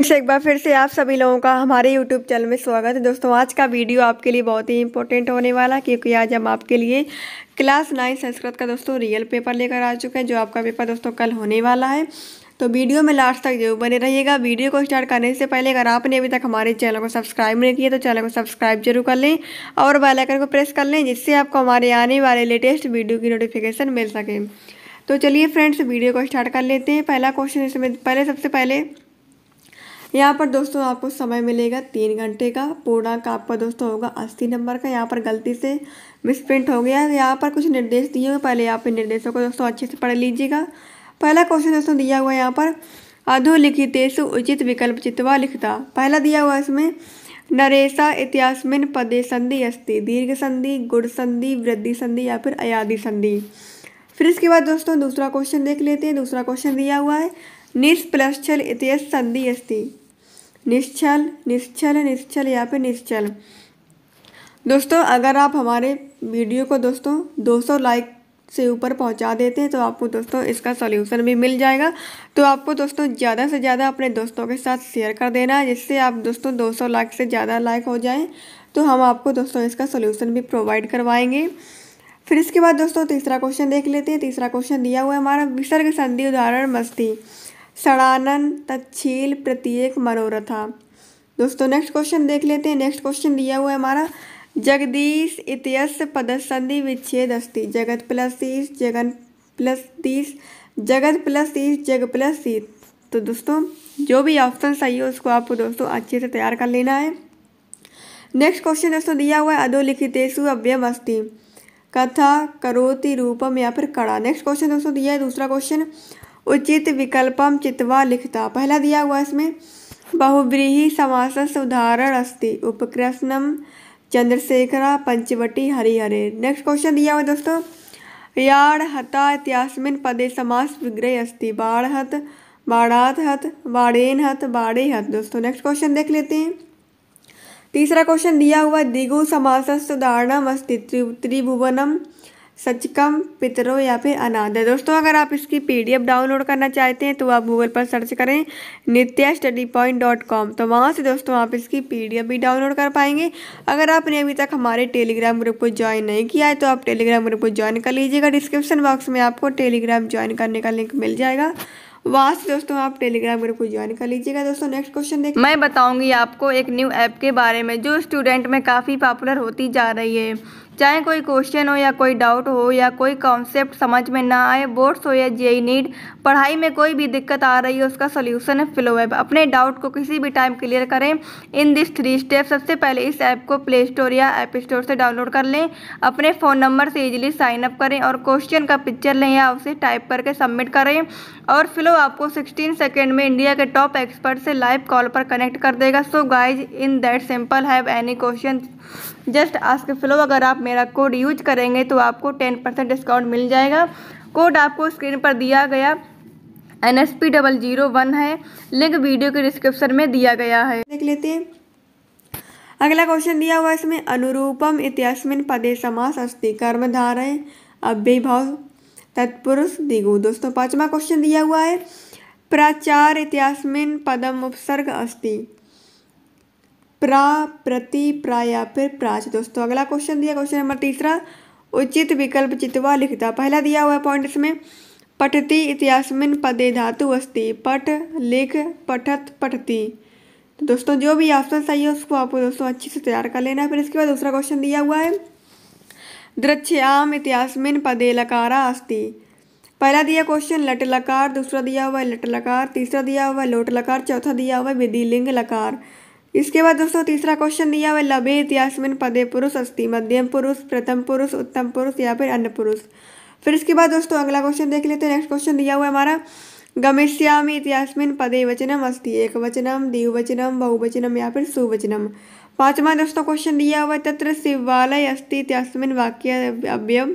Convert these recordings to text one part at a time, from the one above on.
friends एक बार फिर से आप सभी लोगों का हमारे यूट्यूब चैनल में स्वागत है दोस्तों आज का वीडियो आपके लिए बहुत ही इंपॉर्टेंट होने वाला क्योंकि आज हम आपके लिए क्लास नाइन संस्कृत का दोस्तों रियल पेपर लेकर आ चुके हैं जो आपका पेपर दोस्तों कल होने वाला है तो वीडियो में लास्ट तक जरूर बने रहिएगा वीडियो को स्टार्ट करने से पहले अगर आपने अभी तक हमारे चैनल को सब्सक्राइब नहीं किया तो चैनल को सब्सक्राइब जरूर कर लें और बेलाइकन को प्रेस कर लें जिससे आपको हमारे आने वाले लेटेस्ट वीडियो की नोटिफिकेशन मिल सके तो चलिए फ्रेंड्स वीडियो को स्टार्ट कर लेते हैं पहला क्वेश्चन इसमें पहले सबसे पहले यहाँ पर दोस्तों आपको समय मिलेगा तीन घंटे का पूर्णांक आपका दोस्तों होगा अस्सी नंबर का यहाँ पर गलती से मिसप्रिंट हो गया यहाँ पर कुछ निर्देश दिए हुए पहले आप निर्देशों को दोस्तों अच्छे से पढ़ लीजिएगा पहला क्वेश्चन दोस्तों दिया हुआ है यहाँ पर अधोलिखितेशु उचित विकल्प चित्वा लिखता पहला दिया हुआ इसमें नरेशा इतिहासमिन पदे संधि अस्थि दीर्घ संधि गुड़ संधि वृद्धि संधि या फिर अयादि संधि फिर इसके बाद दोस्तों दूसरा क्वेश्चन देख लेते हैं दूसरा क्वेश्चन दिया हुआ है निष्प्लक्षल इतिहास संधि अस्थि निश्चल निश्चल निश्चल यहाँ फिर निश्चल दोस्तों अगर आप हमारे वीडियो को दोस्तों 200 लाइक से ऊपर पहुंचा देते हैं तो आपको दोस्तों इसका सॉल्यूशन भी मिल जाएगा तो आपको दोस्तों ज़्यादा से ज़्यादा अपने दोस्तों के साथ शेयर कर देना जिससे आप दोस्तों 200 लाख से ज़्यादा लाइक हो जाएं तो हम आपको दोस्तों इसका सॉल्यूशन भी प्रोवाइड करवाएंगे फिर इसके बाद दोस्तों तीसरा क्वेश्चन देख लेते हैं तीसरा क्वेश्चन दिया हुआ है हमारा विसर्ग संधि उदाहरण मस्ती षडानन तक्षील प्रत्येक मनोरथा दोस्तों नेक्स्ट क्वेश्चन देख लेते हैं नेक्स्ट क्वेश्चन दिया हुआ है हमारा जगदीश इतियस पदसंधि विच्छेद अस्थि जगत प्लस तीस जगन प्लस तीस जगत प्लस तीस जग प्लस तीस तो दोस्तों जो भी ऑप्शन चाहिए उसको आपको दोस्तों अच्छे से तैयार कर लेना है नेक्स्ट क्वेश्चन दोस्तों दिया हुआ है अधोलिखितेशु अव्यम अस्थि कथा करोति रूपम या फिर कड़ा नेक्स्ट क्वेश्चन दोस्तों दिया है दूसरा क्वेश्चन उचित विकल्पम चित्वा लिखता पहला दिया हुआ इसमें बहुव्रीहि समासस उदाहरण अस्ति उपकृष्णम चंद्रशेखरा पंचवटी हरिहरे नेक्स्ट क्वेश्चन दिया हुआ दोस्तों याड़ हता इत्यास्मिन पदे समास विग्रह अस्ति हत बाढ़ात हत बाढ़ेन हत बाढ़े हत दोस्तों नेक्स्ट क्वेश्चन देख लेते हैं तीसरा क्वेश्चन दिया हुआ दिगु समासस उदाहरणम अस्ति त्रिभुवनम सचकम पितरो या फिर अनादर दोस्तों अगर आप इसकी पीडीएफ डाउनलोड करना चाहते हैं तो आप गूगल पर सर्च करें Nitya study point dot com तो वहाँ से दोस्तों आप इसकी पीडीएफ भी डाउनलोड कर पाएंगे अगर आपने अभी तक हमारे टेलीग्राम ग्रुप को ज्वाइन नहीं किया है तो आप टेलीग्राम ग्रुप को ज्वाइन कर लीजिएगा डिस्क्रिप्शन बॉक्स में आपको टेलीग्राम ज्वाइन करने का लिंक मिल जाएगा वहाँ से दोस्तों आप टेलीग्राम ग्रुप को ज्वाइन कर लीजिएगा दोस्तों नेक्स्ट क्वेश्चन देख मैं बताऊँगी आपको एक न्यू ऐप के बारे में जो स्टूडेंट में काफ़ी पॉपुलर होती जा रही है चाहे कोई क्वेश्चन हो या कोई डाउट हो या कोई कॉन्सेप्ट समझ में ना आए बोर्ड्स हो या जे नीड e पढ़ाई में कोई भी दिक्कत आ रही है उसका सोल्यूशन है फ्लो ऐप अपने डाउट को किसी भी टाइम क्लियर करें इन दिस थ्री स्टेप सबसे पहले इस ऐप को प्ले स्टोर या ऐप स्टोर से डाउनलोड कर लें अपने फ़ोन नंबर से इजिली साइन अप करें और क्वेश्चन का पिक्चर लें या उसे टाइप करके सबमिट करें और फ्लो आपको सिक्सटीन सेकेंड में इंडिया के टॉप एक्सपर्ट से लाइव कॉल पर कनेक्ट कर देगा so guys in that simple have any question just ask Filo अगर आप मेरा कोड यूज करेंगे तो आपको टेन परसेंट डिस्काउंट मिल जाएगा कोड आपको स्क्रीन पर दिया गया N S P double zero one है लिंक वीडियो के डिस्क्रिप्शन में दिया गया है देख लेते हैं अगला क्वेश्चन दिया हुआ इसमें अनुरूपम इतिहासमिन पदे समास अस्ति कर्मधारय अव्यभाव तत्पुरुष दिगु दोस्तों पांचवा क्वेश्चन दिया हुआ है प्राचार इतिहासमिन पदम उपसर्ग अस्थि प्रा प्रति या फिर प्राच दोस्तों अगला क्वेश्चन दिया क्वेश्चन नंबर तीसरा उचित विकल्प चितवा लिखता पहला दिया हुआ है पॉइंट इसमें पठती इतिहासमिन पदे धातु अस्ति पठ लिख पठत पठती तो दोस्तों जो भी ऑप्शन सही है उसको आपको दोस्तों अच्छे से तैयार कर लेना है फिर इसके बाद दूसरा क्वेश्चन दिया हुआ है दृक्ष्याम इतिहासमिन पदे लकारा अस्ति पहला दिया क्वेश्चन लट लकार दूसरा दिया हुआ है लट लकार तीसरा दिया हुआ है लोट लकार चौथा दिया हुआ है विधि लिंग लकार इसके बाद दोस्तों तीसरा क्वेश्चन दिया हुआ लबे इतिहासमिन पदे पुरुष अस्थि मध्यम पुरुष प्रथम पुरुष उत्तम पुरुष या फिर अन्य पुरुष फिर इसके बाद दोस्तों अगला क्वेश्चन देख लेते हैं नेक्स्ट क्वेश्चन दिया हुआ है हमारा गमिष्यामी इतिहासमिन पदे वचनम अस्थि एक वचनम द्विवचनम बहुवचनम या फिर सुवचनम पांचवा दोस्तों क्वेश्चन दिया हुआ है तत्र शिवालय अस्थि इतिहासमिन वाक्य अव्यम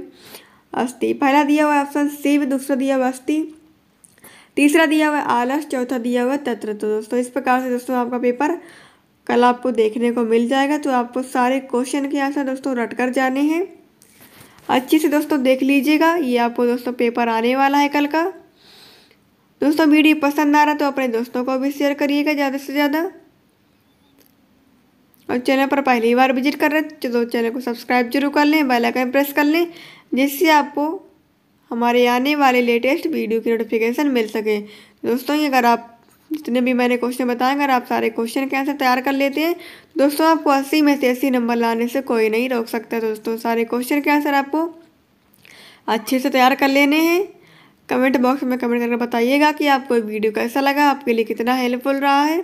अस्थि पहला दिया हुआ ऑप्शन शिव दूसरा दिया हुआ अस्थि तीसरा दिया हुआ आलस चौथा दिया हुआ तत्र तो दोस्तों इस प्रकार से दोस्तों आपका पेपर कल आपको देखने को मिल जाएगा तो आपको सारे क्वेश्चन के आंसर दोस्तों रट कर जाने हैं अच्छे से दोस्तों देख लीजिएगा ये आपको दोस्तों पेपर आने वाला है कल का दोस्तों वीडियो पसंद आ रहा तो अपने दोस्तों को भी शेयर करिएगा ज़्यादा से ज़्यादा और चैनल पर पहली बार विजिट कर रहे तो चैनल को सब्सक्राइब जरूर कर लें बेल आइकन प्रेस कर लें जिससे आपको हमारे आने वाले लेटेस्ट वीडियो की नोटिफिकेशन मिल सके दोस्तों अगर आप जितने भी मैंने क्वेश्चन बताए अगर आप सारे क्वेश्चन के आंसर तैयार कर लेते हैं दोस्तों आपको अस्सी में से अस्सी नंबर लाने से कोई नहीं रोक सकता दोस्तों सारे क्वेश्चन के आंसर आपको अच्छे से तैयार कर लेने हैं कमेंट बॉक्स में कमेंट करके बताइएगा कि आपको वीडियो कैसा लगा आपके लिए कितना हेल्पफुल रहा है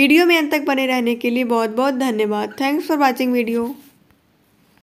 वीडियो में अंत तक बने रहने के लिए बहुत बहुत धन्यवाद थैंक्स फॉर वॉचिंग वीडियो